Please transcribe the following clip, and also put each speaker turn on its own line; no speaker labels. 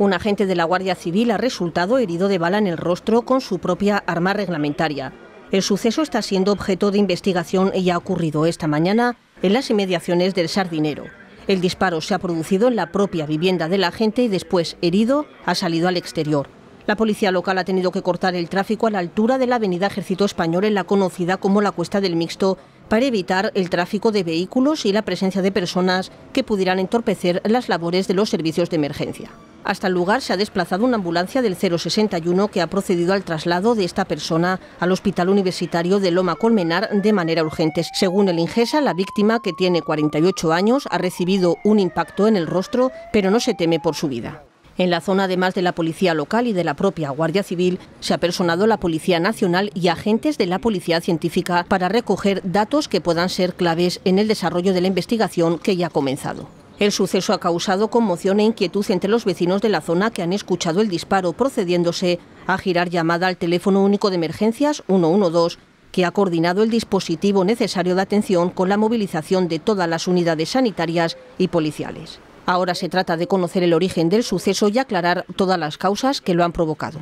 Un agente de la Guardia Civil ha resultado herido de bala en el rostro con su propia arma reglamentaria. El suceso está siendo objeto de investigación y ha ocurrido esta mañana en las inmediaciones del Sardinero. El disparo se ha producido en la propia vivienda del agente y después, herido, ha salido al exterior. La policía local ha tenido que cortar el tráfico a la altura de la avenida Ejército Español en la conocida como la Cuesta del Mixto para evitar el tráfico de vehículos y la presencia de personas que pudieran entorpecer las labores de los servicios de emergencia. Hasta el lugar se ha desplazado una ambulancia del 061 que ha procedido al traslado de esta persona al Hospital Universitario de Loma Colmenar de manera urgente. Según el Ingesa, la víctima, que tiene 48 años, ha recibido un impacto en el rostro, pero no se teme por su vida. En la zona, además de la policía local y de la propia Guardia Civil, se ha personado la Policía Nacional y agentes de la Policía Científica para recoger datos que puedan ser claves en el desarrollo de la investigación que ya ha comenzado. El suceso ha causado conmoción e inquietud entre los vecinos de la zona que han escuchado el disparo, procediéndose a girar llamada al teléfono único de emergencias 112, que ha coordinado el dispositivo necesario de atención con la movilización de todas las unidades sanitarias y policiales. Ahora se trata de conocer el origen del suceso y aclarar todas las causas que lo han provocado.